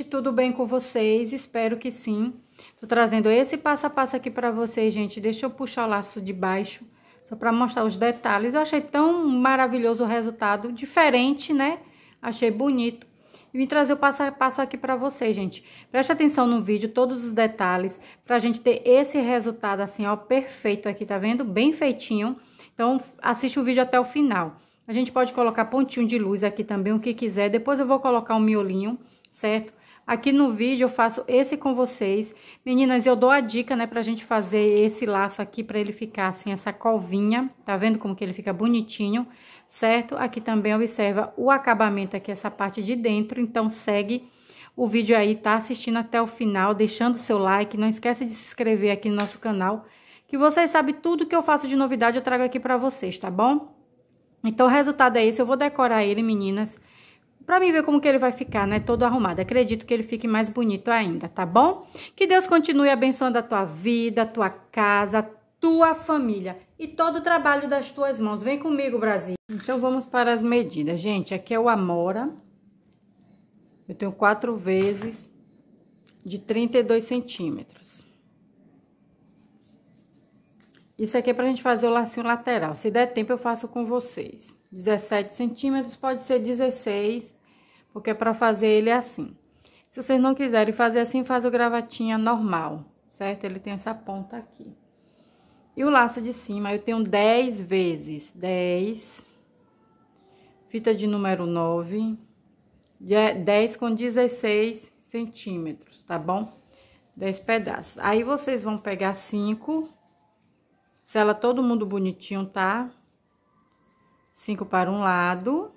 gente, tudo bem com vocês? Espero que sim. Tô trazendo esse passo a passo aqui para vocês, gente. Deixa eu puxar o laço de baixo, só para mostrar os detalhes. Eu achei tão maravilhoso o resultado, diferente, né? Achei bonito. E vim trazer o passo a passo aqui para vocês, gente. Preste atenção no vídeo, todos os detalhes, para a gente ter esse resultado assim, ó, perfeito aqui, tá vendo? Bem feitinho. Então, assiste o vídeo até o final. A gente pode colocar pontinho de luz aqui também, o que quiser. Depois eu vou colocar um miolinho, certo? Aqui no vídeo eu faço esse com vocês. Meninas, eu dou a dica, né, pra gente fazer esse laço aqui pra ele ficar assim, essa covinha. Tá vendo como que ele fica bonitinho, certo? Aqui também observa o acabamento aqui, essa parte de dentro. Então, segue o vídeo aí, tá assistindo até o final, deixando seu like. Não esquece de se inscrever aqui no nosso canal, que vocês sabem tudo que eu faço de novidade eu trago aqui pra vocês, tá bom? Então, o resultado é esse. Eu vou decorar ele, meninas para mim ver como que ele vai ficar, né? Todo arrumado. Acredito que ele fique mais bonito ainda, tá bom? Que Deus continue abençoando a tua vida, a tua casa, a tua família e todo o trabalho das tuas mãos. Vem comigo, Brasil. Então vamos para as medidas, gente. Aqui é o amora. Eu tenho quatro vezes de 32 centímetros. Isso aqui é pra gente fazer o lacinho lateral. Se der tempo, eu faço com vocês. 17 centímetros, pode ser 16 porque é para fazer ele é assim. Se vocês não quiserem fazer assim, faz o gravatinha normal, certo? Ele tem essa ponta aqui. E o laço de cima, eu tenho 10 vezes 10, fita de número 9, 10 é, com 16 centímetros, tá bom? 10 pedaços. Aí, vocês vão pegar 5, sela todo mundo bonitinho, tá? 5 para um lado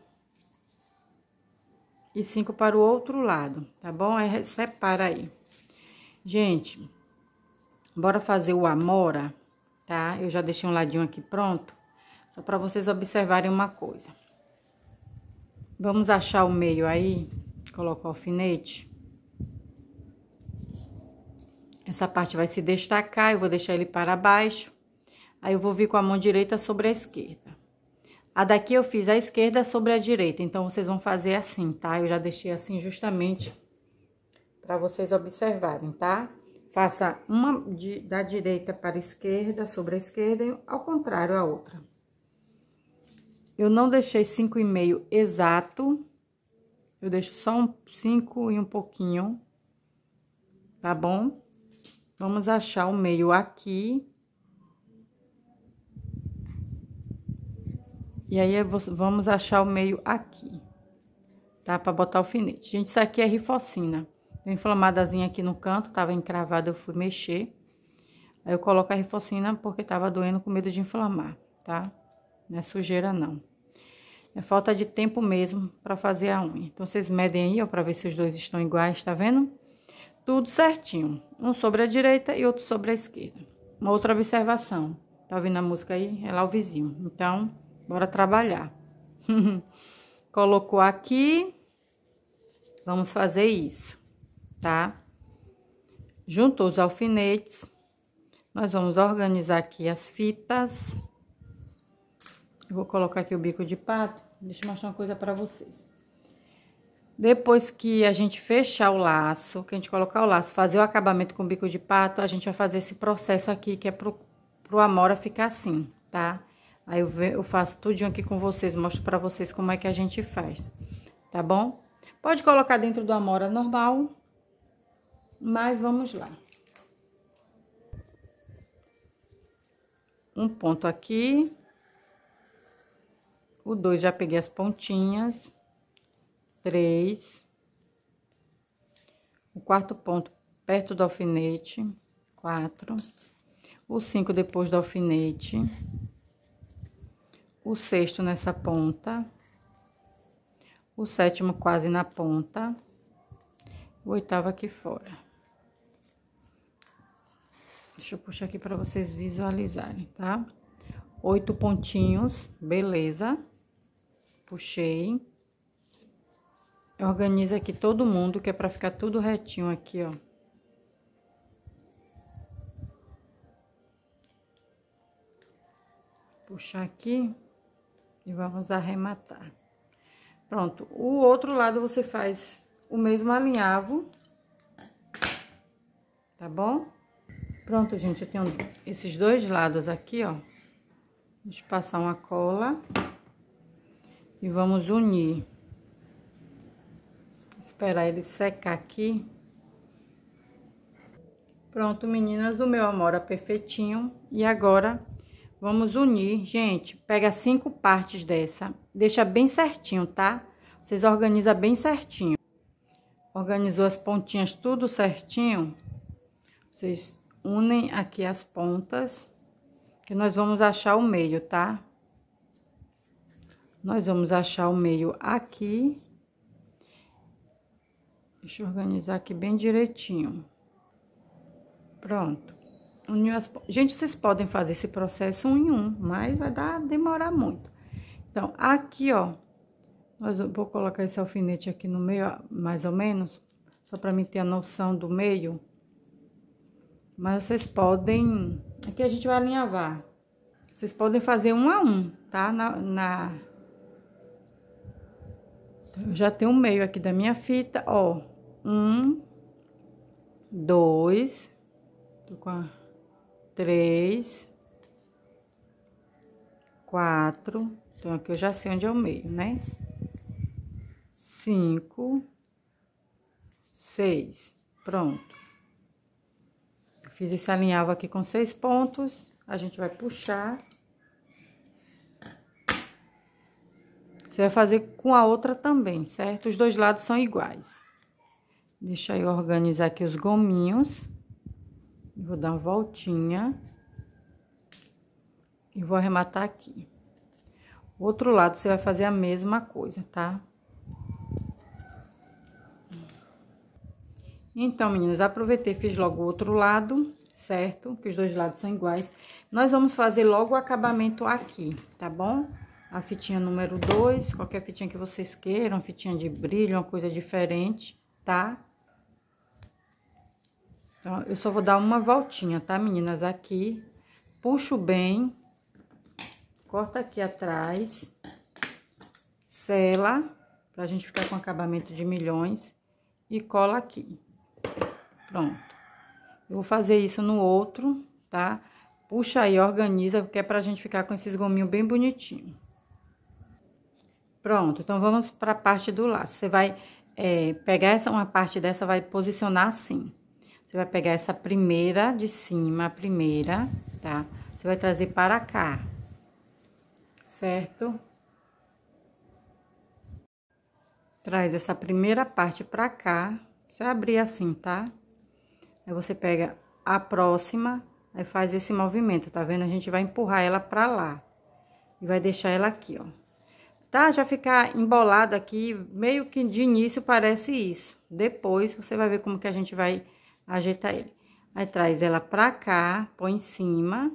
e cinco para o outro lado, tá bom? É, separa aí. Gente, bora fazer o amora, tá? Eu já deixei um ladinho aqui pronto, só para vocês observarem uma coisa. Vamos achar o meio aí, colocar o alfinete. Essa parte vai se destacar, eu vou deixar ele para baixo. Aí eu vou vir com a mão direita sobre a esquerda. A daqui eu fiz a esquerda sobre a direita, então vocês vão fazer assim, tá? Eu já deixei assim justamente para vocês observarem, tá? Faça uma de, da direita para a esquerda, sobre a esquerda, e ao contrário a outra. Eu não deixei 5,5 exato, eu deixo só um 5 e um pouquinho, tá bom? Vamos achar o meio aqui, E aí, é, vamos achar o meio aqui, tá? Pra botar o alfinete. Gente, isso aqui é rifocina. Deu inflamadazinha aqui no canto, tava encravada, eu fui mexer. Aí eu coloco a rifocina porque tava doendo com medo de inflamar, tá? Não é sujeira, não. É falta de tempo mesmo pra fazer a unha. Então, vocês medem aí, ó, pra ver se os dois estão iguais, tá vendo? Tudo certinho. Um sobre a direita e outro sobre a esquerda. Uma outra observação. Tá ouvindo a música aí? É lá o vizinho. Então... Bora trabalhar. Colocou aqui. Vamos fazer isso, tá? Juntou os alfinetes. Nós vamos organizar aqui as fitas. Eu vou colocar aqui o bico de pato. Deixa eu mostrar uma coisa pra vocês. Depois que a gente fechar o laço, que a gente colocar o laço, fazer o acabamento com bico de pato, a gente vai fazer esse processo aqui, que é pro, pro Amora ficar assim, tá? Aí eu, eu faço tudinho aqui com vocês, mostro pra vocês como é que a gente faz, tá bom? Pode colocar dentro do amora normal, mas vamos lá. Um ponto aqui. O dois já peguei as pontinhas. Três. O quarto ponto perto do alfinete. Quatro. O cinco depois do alfinete o sexto nessa ponta, o sétimo quase na ponta, o oitavo aqui fora. Deixa eu puxar aqui para vocês visualizarem, tá? Oito pontinhos, beleza. Puxei. Organiza aqui todo mundo, que é para ficar tudo retinho aqui, ó. Puxar aqui. E vamos arrematar. Pronto, o outro lado você faz o mesmo alinhavo, tá bom? Pronto, gente, eu tenho esses dois lados aqui, ó. Vamos passar uma cola e vamos unir. Esperar ele secar aqui. Pronto, meninas, o meu amora é perfeitinho. E agora, Vamos unir, gente, pega cinco partes dessa, deixa bem certinho, tá? Vocês organizam bem certinho. Organizou as pontinhas tudo certinho, vocês unem aqui as pontas, que nós vamos achar o meio, tá? Nós vamos achar o meio aqui. Deixa eu organizar aqui bem direitinho. Pronto. Gente, vocês podem fazer esse processo um em um, mas vai dar, demorar muito. Então, aqui, ó, nós vou colocar esse alfinete aqui no meio, mais ou menos, só para mim ter a noção do meio. Mas vocês podem, aqui a gente vai alinhavar. Vocês podem fazer um a um, tá? Na, na... Eu já tenho o um meio aqui da minha fita, ó. Um, dois, tô com a três, quatro. Então, aqui eu já sei onde é o meio, né? Cinco, seis. Pronto. Eu fiz esse alinhavo aqui com seis pontos. A gente vai puxar. Você vai fazer com a outra também, certo? Os dois lados são iguais. Deixa eu organizar aqui os gominhos. Vou dar uma voltinha. E vou arrematar aqui. O outro lado, você vai fazer a mesma coisa, tá? Então, meninas, aproveitei, fiz logo o outro lado, certo? Que os dois lados são iguais. Nós vamos fazer logo o acabamento aqui, tá bom? A fitinha número 2, qualquer fitinha que vocês queiram, fitinha de brilho, uma coisa diferente, tá? Tá? Então, eu só vou dar uma voltinha, tá, meninas? Aqui, puxo bem, corta aqui atrás, sela, pra gente ficar com acabamento de milhões, e cola aqui. Pronto. Eu vou fazer isso no outro, tá? Puxa aí, organiza, porque é pra gente ficar com esses gominhos bem bonitinho. Pronto, então vamos pra parte do laço. Você vai é, pegar essa, uma parte dessa, vai posicionar assim. Você vai pegar essa primeira de cima, a primeira, tá? Você vai trazer para cá, certo? Traz essa primeira parte para cá. Você vai abrir assim, tá? Aí você pega a próxima, aí faz esse movimento, tá vendo? A gente vai empurrar ela para lá. E vai deixar ela aqui, ó tá? Já ficar embolado aqui, meio que de início parece isso. Depois você vai ver como que a gente vai ajeita ele. Aí traz ela pra cá, põe em cima.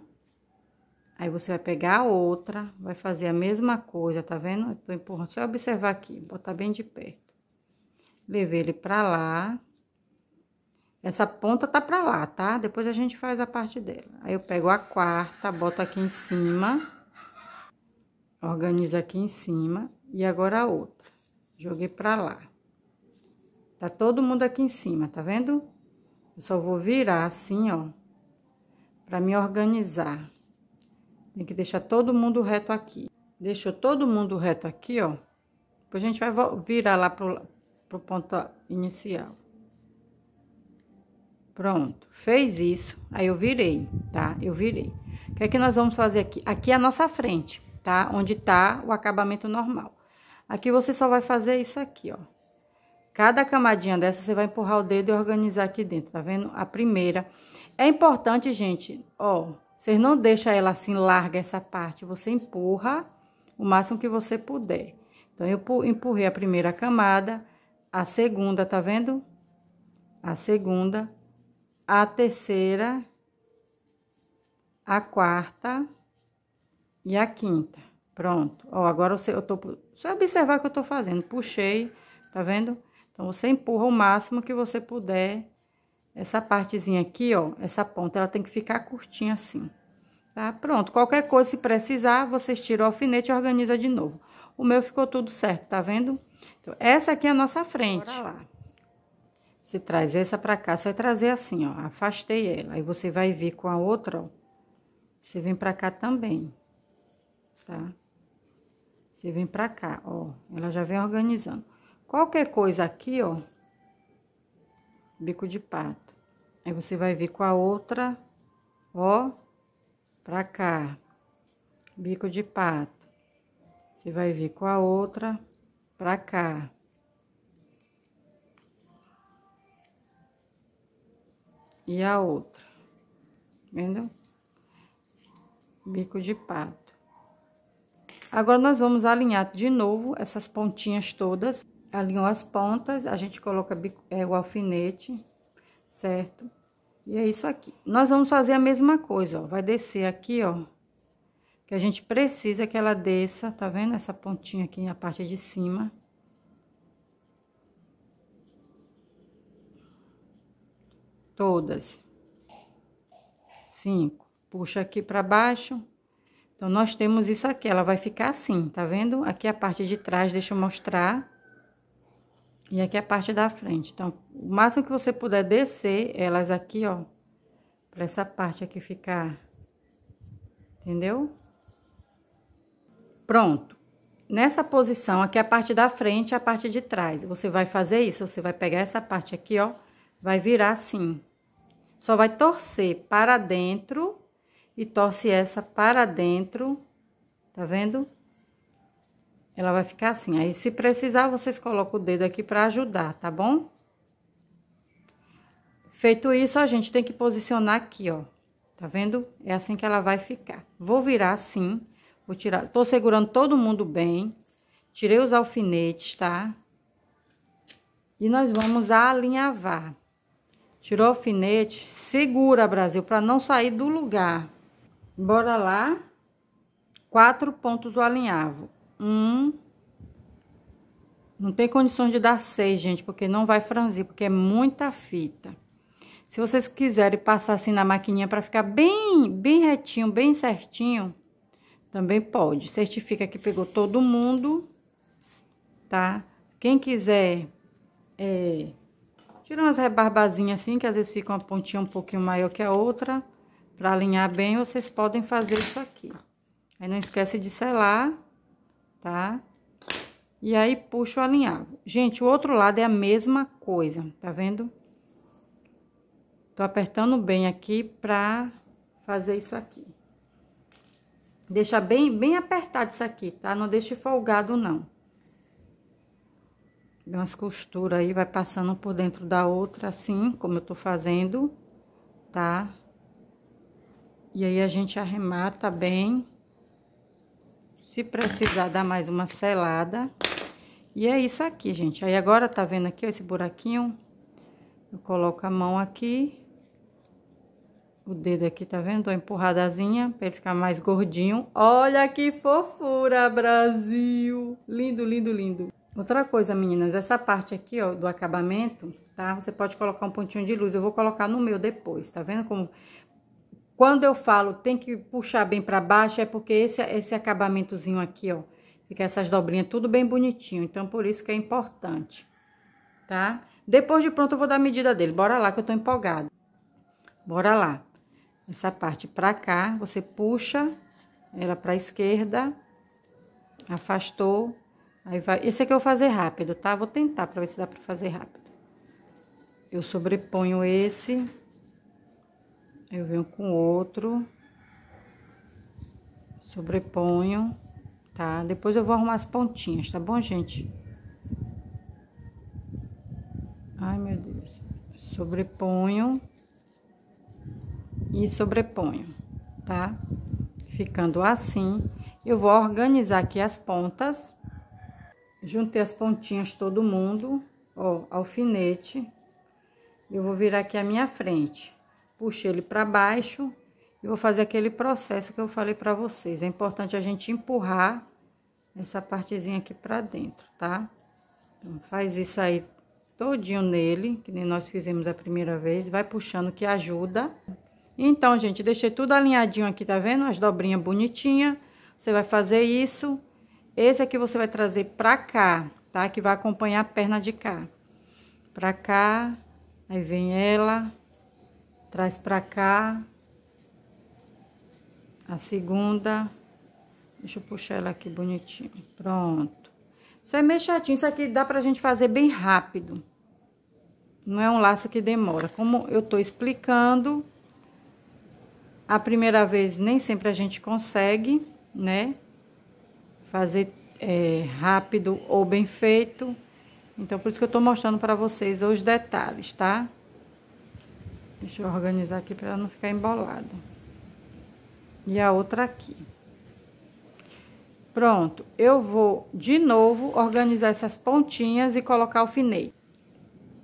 Aí você vai pegar a outra, vai fazer a mesma coisa, tá vendo? Eu tô empurrando, só observar aqui, botar bem de perto. Levei ele pra lá. Essa ponta tá pra lá, tá? Depois a gente faz a parte dela. Aí eu pego a quarta, boto aqui em cima. Organizo aqui em cima. E agora a outra. Joguei pra lá. Tá todo mundo aqui em cima, tá vendo? Eu só vou virar assim, ó, pra me organizar. Tem que deixar todo mundo reto aqui. Deixou todo mundo reto aqui, ó. Depois a gente vai virar lá pro, pro ponto inicial. Pronto, fez isso, aí eu virei, tá? Eu virei. O que é que nós vamos fazer aqui? Aqui é a nossa frente, tá? Onde tá o acabamento normal. Aqui você só vai fazer isso aqui, ó. Cada camadinha dessa, você vai empurrar o dedo e organizar aqui dentro, tá vendo? A primeira. É importante, gente, ó, vocês não deixam ela assim larga essa parte, você empurra o máximo que você puder. Então, eu empurrei a primeira camada, a segunda, tá vendo? A segunda, a terceira, a quarta e a quinta. Pronto. Ó, agora você, eu tô... Você observar o que eu tô fazendo. Puxei, tá vendo? Então, você empurra o máximo que você puder. Essa partezinha aqui, ó, essa ponta, ela tem que ficar curtinha assim. Tá? Pronto, qualquer coisa, se precisar, você estira o alfinete e organiza de novo. O meu ficou tudo certo, tá vendo? Então, essa aqui é a nossa frente. Bora lá. Você traz essa pra cá, você vai trazer assim, ó, afastei ela. Aí você vai vir com a outra, ó, você vem pra cá também, tá? Você vem pra cá, ó, ela já vem organizando. Qualquer coisa aqui, ó, bico de pato. Aí você vai vir com a outra, ó, pra cá, bico de pato. Você vai vir com a outra pra cá. E a outra, vendo? Bico de pato. Agora, nós vamos alinhar de novo essas pontinhas todas alinhou as pontas, a gente coloca é, o alfinete, certo? E é isso aqui. Nós vamos fazer a mesma coisa, ó. Vai descer aqui, ó. Que a gente precisa que ela desça, tá vendo? Essa pontinha aqui na parte de cima. Todas. Cinco. Puxa aqui pra baixo. Então, nós temos isso aqui. Ela vai ficar assim, tá vendo? Aqui é a parte de trás, deixa eu mostrar. E aqui é a parte da frente. Então, o máximo que você puder descer elas aqui, ó, pra essa parte aqui ficar, entendeu? Pronto. Nessa posição aqui, é a parte da frente e a parte de trás. Você vai fazer isso, você vai pegar essa parte aqui, ó, vai virar assim. Só vai torcer para dentro e torce essa para dentro, tá vendo? Ela vai ficar assim. Aí, se precisar, vocês colocam o dedo aqui pra ajudar, tá bom? Feito isso, a gente tem que posicionar aqui, ó. Tá vendo? É assim que ela vai ficar. Vou virar assim. Vou tirar... Tô segurando todo mundo bem. Tirei os alfinetes, tá? E nós vamos alinhavar. Tirou o alfinete, segura, Brasil, para não sair do lugar. Bora lá. Quatro pontos o alinhavo um. Não tem condições de dar seis, gente, porque não vai franzir, porque é muita fita. Se vocês quiserem passar assim na maquininha para ficar bem, bem retinho, bem certinho, também pode. Certifica que pegou todo mundo, tá? Quem quiser, é, tira umas rebarbazinhas assim, que às vezes fica uma pontinha um pouquinho maior que a outra, para alinhar bem, vocês podem fazer isso aqui. Aí não esquece de selar tá? E aí, puxo o alinhavo. Gente, o outro lado é a mesma coisa, tá vendo? Tô apertando bem aqui pra fazer isso aqui. Deixa bem, bem apertado isso aqui, tá? Não deixe folgado, não. Dá umas costuras aí, vai passando por dentro da outra, assim, como eu tô fazendo, tá? E aí, a gente arremata bem. Se precisar, dá mais uma selada. E é isso aqui, gente. Aí agora tá vendo aqui ó, esse buraquinho? Eu coloco a mão aqui. O dedo aqui, tá vendo? Dou uma empurradazinha pra ele ficar mais gordinho. Olha que fofura, Brasil! Lindo, lindo, lindo. Outra coisa, meninas, essa parte aqui, ó, do acabamento, tá? Você pode colocar um pontinho de luz. Eu vou colocar no meu depois, tá vendo como quando eu falo tem que puxar bem para baixo, é porque esse, esse acabamentozinho aqui, ó, fica essas dobrinhas tudo bem bonitinho. Então, por isso que é importante, tá? Depois de pronto, eu vou dar a medida dele. Bora lá que eu tô empolgada. Bora lá. Essa parte pra cá, você puxa ela pra esquerda, afastou. Aí vai. Esse aqui eu vou fazer rápido, tá? Vou tentar pra ver se dá pra fazer rápido. Eu sobreponho esse eu venho com outro, sobreponho, tá? Depois eu vou arrumar as pontinhas, tá bom, gente? Ai, meu Deus. Sobreponho e sobreponho, tá? Ficando assim, eu vou organizar aqui as pontas. Juntei as pontinhas todo mundo, ó, alfinete. Eu vou virar aqui a minha frente puxei ele para baixo e vou fazer aquele processo que eu falei para vocês. É importante a gente empurrar essa partezinha aqui para dentro, tá? Então, faz isso aí todinho nele, que nem nós fizemos a primeira vez, vai puxando que ajuda. Então, gente, deixei tudo alinhadinho aqui, tá vendo? As dobrinhas bonitinhas. Você vai fazer isso. Esse aqui você vai trazer pra cá, tá? Que vai acompanhar a perna de cá. Pra cá, aí vem ela, traz para cá. A segunda, deixa eu puxar ela aqui bonitinho. Pronto. Isso é meio chatinho, isso aqui dá pra gente fazer bem rápido. Não é um laço que demora. Como eu tô explicando, a primeira vez nem sempre a gente consegue, né? Fazer é, rápido ou bem feito. Então, por isso que eu tô mostrando para vocês os detalhes, tá? Tá? Deixa eu organizar aqui para não ficar embolado. E a outra aqui. Pronto, eu vou de novo organizar essas pontinhas e colocar alfinete.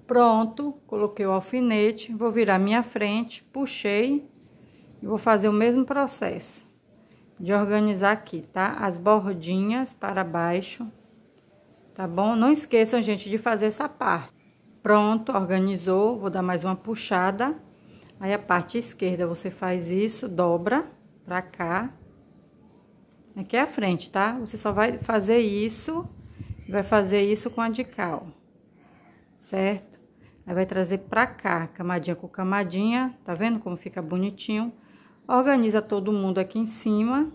Pronto, coloquei o alfinete, vou virar minha frente, puxei e vou fazer o mesmo processo de organizar aqui, tá? As bordinhas para baixo, tá bom? Não esqueçam, gente, de fazer essa parte. Pronto, organizou, vou dar mais uma puxada. Aí a parte esquerda você faz isso, dobra pra cá. Aqui é a frente, tá? Você só vai fazer isso, vai fazer isso com a de cá, ó. Certo? Aí vai trazer pra cá, camadinha com camadinha, tá vendo como fica bonitinho? Organiza todo mundo aqui em cima,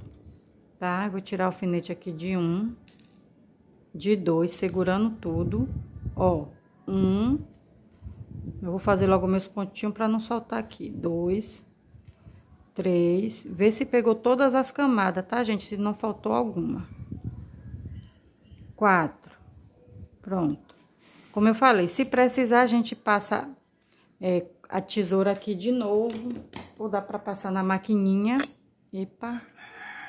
tá? vou tirar o alfinete aqui de um, de dois, segurando tudo, ó um. Eu vou fazer logo meus pontinhos para não soltar aqui. Dois. Três. Vê se pegou todas as camadas, tá, gente? Se não faltou alguma. Quatro. Pronto. Como eu falei, se precisar, a gente passa é, a tesoura aqui de novo. Ou dá para passar na maquininha. Epa.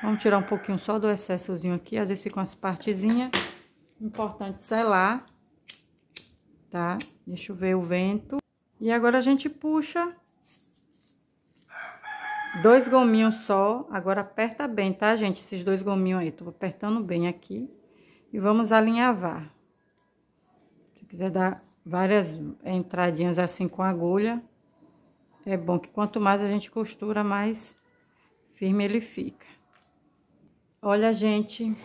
Vamos tirar um pouquinho só do excessozinho aqui. Às vezes ficam as partezinhas. Importante selar tá? Deixa eu ver o vento. E agora a gente puxa dois gominhos só. Agora aperta bem, tá, gente? Esses dois gominhos aí. Tô apertando bem aqui. E vamos alinhavar. Se quiser dar várias entradinhas assim com agulha, é bom que quanto mais a gente costura, mais firme ele fica. Olha, gente,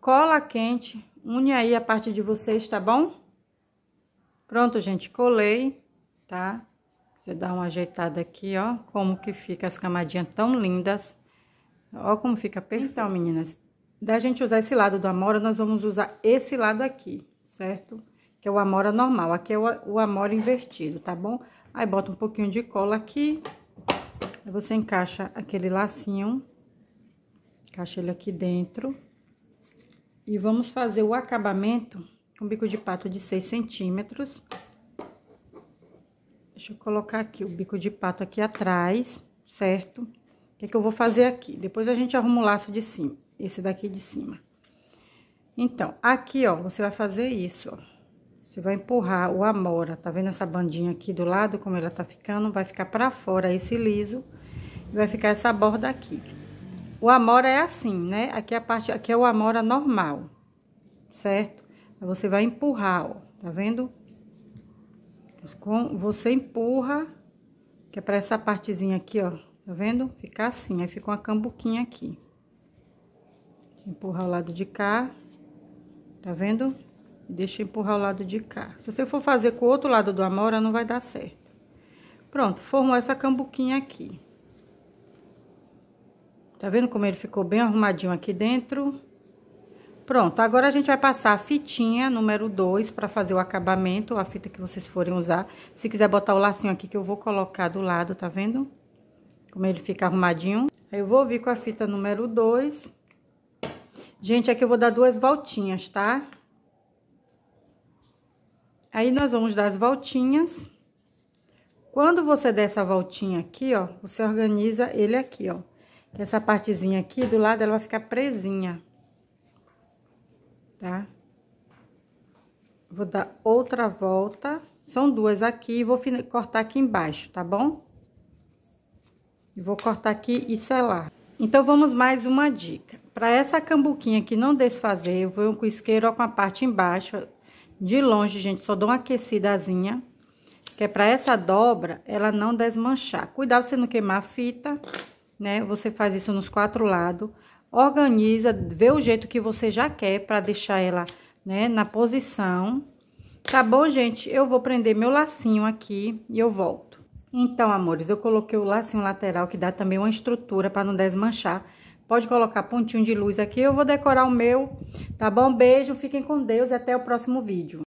cola quente, une aí a parte de vocês, tá bom? Pronto, gente, colei, tá? Você dá uma ajeitada aqui, ó, como que fica as camadinhas tão lindas. Ó como fica perfeito. Então, meninas, da gente usar esse lado do amora, nós vamos usar esse lado aqui, certo? Que é o amora normal, aqui é o, o amora invertido, tá bom? Aí, bota um pouquinho de cola aqui, aí você encaixa aquele lacinho, encaixa ele aqui dentro. E vamos fazer o acabamento um bico de pato de 6 centímetros. Deixa eu colocar aqui o bico de pato aqui atrás, certo? O que, é que eu vou fazer aqui? Depois a gente arruma o laço de cima, esse daqui de cima. Então, aqui, ó, você vai fazer isso, ó. Você vai empurrar o amora, tá vendo essa bandinha aqui do lado, como ela tá ficando? Vai ficar pra fora esse liso e vai ficar essa borda aqui. O amora é assim, né? Aqui é a parte, aqui é o amora normal, certo? você vai empurrar, ó, tá vendo? Você empurra, que é pra essa partezinha aqui, ó, tá vendo? Ficar assim, aí fica uma cambuquinha aqui. Empurrar o lado de cá, tá vendo? Deixa empurrar o lado de cá. Se você for fazer com o outro lado do amora, não vai dar certo. Pronto, formou essa cambuquinha aqui. Tá vendo como ele ficou bem arrumadinho aqui dentro? Pronto, agora a gente vai passar a fitinha número 2 para fazer o acabamento, a fita que vocês forem usar. Se quiser botar o lacinho aqui que eu vou colocar do lado, tá vendo? Como ele fica arrumadinho. Aí eu vou vir com a fita número 2. Gente, aqui eu vou dar duas voltinhas, tá? Aí nós vamos dar as voltinhas. Quando você der essa voltinha aqui, ó, você organiza ele aqui, ó. Essa partezinha aqui do lado, ela vai ficar presinha tá? Vou dar outra volta, são duas aqui, vou cortar aqui embaixo, tá bom? E vou cortar aqui e selar. Então, vamos mais uma dica. Para essa cambuquinha que não desfazer, eu vou com o isqueiro ó, com a parte embaixo, de longe, gente, só dou uma aquecidazinha, que é para essa dobra ela não desmanchar. Cuidado você não queimar a fita, né? Você faz isso nos quatro lados organiza, vê o jeito que você já quer para deixar ela, né, na posição. Tá bom, gente? Eu vou prender meu lacinho aqui e eu volto. Então, amores, eu coloquei o lacinho lateral que dá também uma estrutura para não desmanchar. Pode colocar pontinho de luz aqui, eu vou decorar o meu, tá bom? Beijo, fiquem com Deus e até o próximo vídeo.